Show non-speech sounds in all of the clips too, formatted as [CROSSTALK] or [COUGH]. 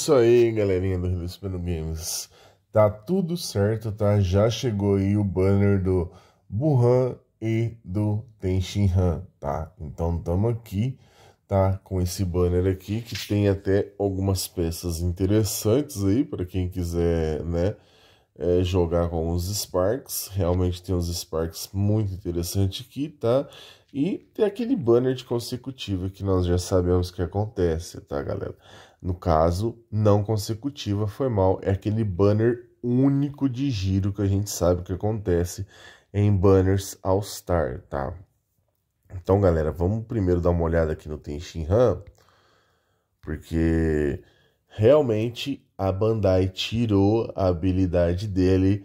Isso aí, galerinha do Respiro Games. Tá tudo certo, tá? Já chegou aí o banner do Burhan e do Tenshinhan, tá? Então tamo aqui, tá? Com esse banner aqui que tem até algumas peças interessantes aí para quem quiser, né? É, jogar com os Sparks. Realmente tem uns Sparks muito interessante aqui, tá? E tem aquele banner de consecutiva que nós já sabemos que acontece, tá, galera? No caso, não consecutiva foi mal, é aquele banner único de giro que a gente sabe que acontece em banners All Star, tá? Então, galera, vamos primeiro dar uma olhada aqui no Tenshin Han, porque realmente a Bandai tirou a habilidade dele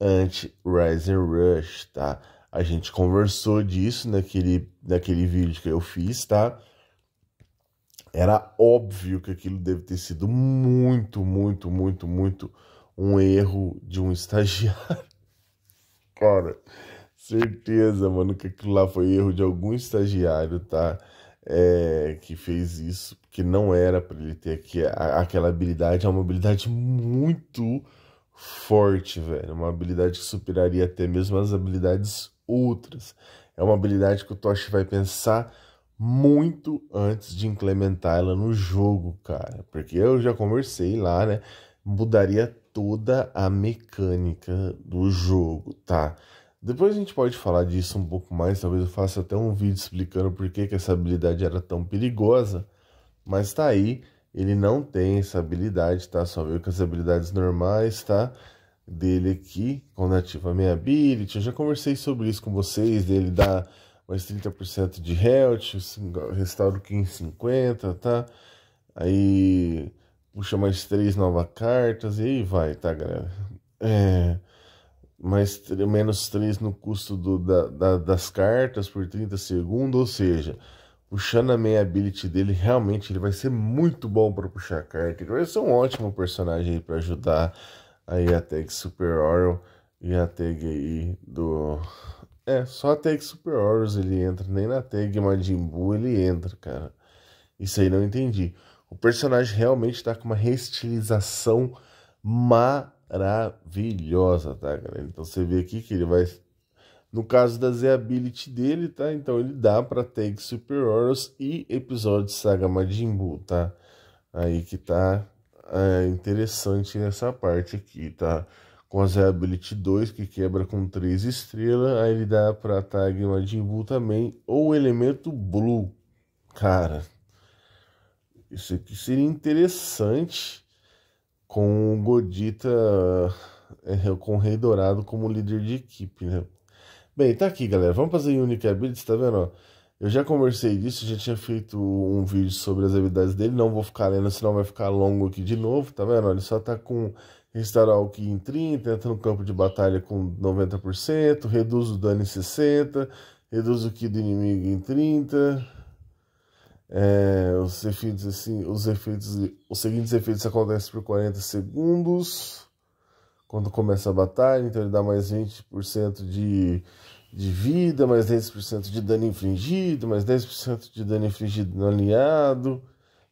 anti rising Rush, tá? A gente conversou disso naquele, naquele vídeo que eu fiz, tá? Era óbvio que aquilo deve ter sido muito, muito, muito, muito um erro de um [LAUGHS] estagiário. Cara, certeza, mano, que aquilo lá foi erro de algum estagiário, tá? É, que fez isso, que não era para ele ter aqui, a, aquela habilidade. É uma habilidade muito forte, velho. Uma habilidade que superaria até mesmo as habilidades outras. É uma habilidade que o Toshi vai pensar muito antes de implementar ela no jogo, cara. Porque eu já conversei lá, né? Mudaria toda a mecânica do jogo, tá? Depois a gente pode falar disso um pouco mais, talvez eu faça até um vídeo explicando por que, que essa habilidade era tão perigosa, mas tá aí, ele não tem essa habilidade, tá? Só veio com as habilidades normais, tá? Dele aqui, quando ativa a minha ability, eu já conversei sobre isso com vocês, dele dar mais 30% de health, restauro 15,50, tá? Aí puxa mais três novas cartas e aí vai, tá, galera? É, mais menos 3 no custo do, da, da, das cartas por 30 segundos, ou seja, puxando a main ability dele, realmente ele vai ser muito bom para puxar a carta. Ele vai ser um ótimo personagem para ajudar aí a tag Super Oral e a tag aí do é, só a Tag Super Horrors ele entra, nem na Tag Majin Buu ele entra, cara. Isso aí não entendi. O personagem realmente tá com uma restilização maravilhosa, tá, galera? Então você vê aqui que ele vai. No caso da Z-Ability dele, tá? Então ele dá pra Tag Super Horrors e episódio de Saga Majin Buu, tá? Aí que tá é, interessante nessa parte aqui, tá? com a Zé 2, que quebra com 3 estrelas. Aí ele dá pra Tag Majin Buu também, ou elemento Blue. Cara, isso aqui seria interessante com o Godita, eh, com o Rei Dourado como líder de equipe, né? Bem, tá aqui, galera. Vamos fazer Unique Abilities, tá vendo? Ó? Eu já conversei disso, já tinha feito um vídeo sobre as habilidades dele. Não vou ficar lendo, senão vai ficar longo aqui de novo, tá vendo? ele só tá com restaurar o Ki em 30, entra no campo de batalha com 90%, reduz o dano em 60, reduz o Ki do inimigo em 30. É, os efeitos assim, os efeitos, os seguintes efeitos acontecem por 40 segundos quando começa a batalha, então ele dá mais 20% de, de vida, mais 10% de dano infringido, mais 10% de dano infringido no aliado.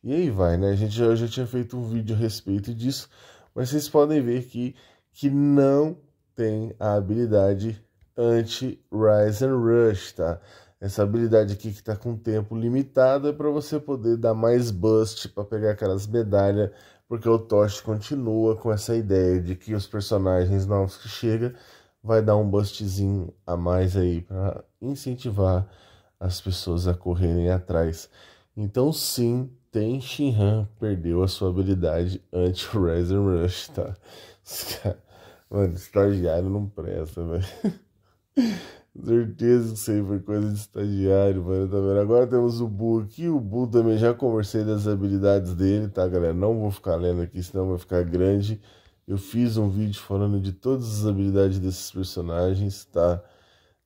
E aí vai, né? A gente já, já tinha feito um vídeo a respeito disso, mas vocês podem ver que, que não tem a habilidade anti-rise and rush, tá? Essa habilidade aqui que tá com tempo limitado é para você poder dar mais bust para pegar aquelas medalhas, porque o Tosh continua com essa ideia de que os personagens novos que chega vai dar um bustzinho a mais aí para incentivar as pessoas a correrem atrás. Então sim, Ten Shinhan perdeu a sua habilidade anti-Razor [LAUGHS] Rush, tá? Mano, estagiário não presta, velho. [LAUGHS] Certeza que isso aí foi coisa de estagiário, mano. Tá vendo? Agora temos o Buu aqui. O Buu também já conversei das habilidades dele, tá, galera? Não vou ficar lendo aqui, senão vai ficar grande. Eu fiz um vídeo falando de todas as habilidades desses personagens, tá?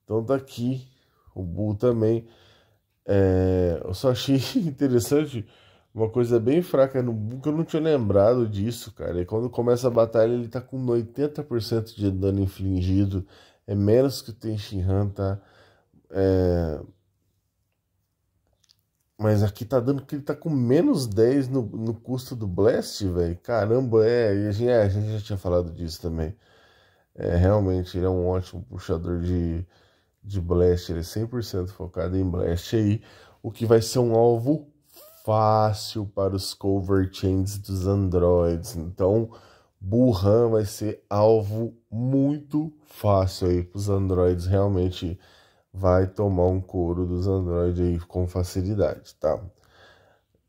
Então tá aqui o Buu também. É... Eu só achei [LAUGHS] interessante uma coisa bem fraca no que eu não tinha lembrado disso, cara. E é quando começa a batalha, ele tá com 80% de dano infligido. É menos que o Tenshinhan, tá? É... Mas aqui tá dando que ele tá com menos 10 no, no custo do Blast, velho. Caramba, é a, gente, é, a, gente, já tinha falado disso também. É, realmente, ele é um ótimo puxador de, de Blast. Ele é 100% focado em Blast aí. O que vai ser um alvo fácil para os cover chains dos Androids. Então, Burran vai ser alvo muito fácil aí para os Androids. Realmente vai tomar um couro dos androids aí com facilidade, tá?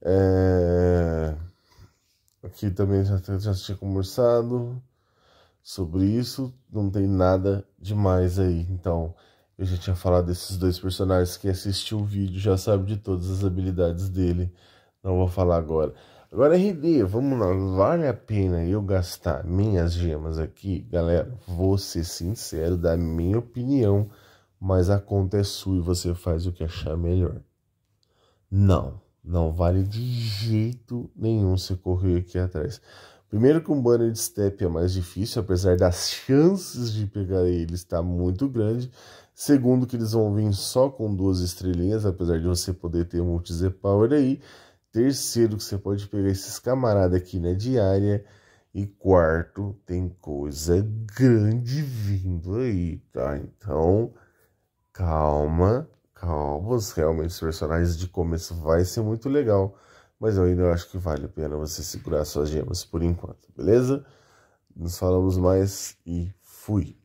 É... Aqui também já, já tinha conversado sobre isso. Não tem nada demais aí, então... Eu já tinha falado desses dois personagens. Quem assistiu o vídeo já sabe de todas as habilidades dele. Não vou falar agora. Agora, RD, vamos lá. Vale a pena eu gastar minhas gemas aqui? Galera, vou ser sincero, da minha opinião. Mas a conta é sua e você faz o que achar melhor. Não, não vale de jeito nenhum você correr aqui atrás. Primeiro que um banner de step é mais difícil, apesar das chances de pegar ele estar muito grande. Segundo, que eles vão vir só com duas estrelinhas, apesar de você poder ter um multi Power aí. Terceiro, que você pode pegar esses camaradas aqui na diária. E quarto, tem coisa grande vindo aí, tá? Então, calma, calma. Realmente, os personagens de começo vai ser muito legal. Mas eu ainda acho que vale a pena você segurar suas gemas por enquanto, beleza? Nos falamos mais e fui!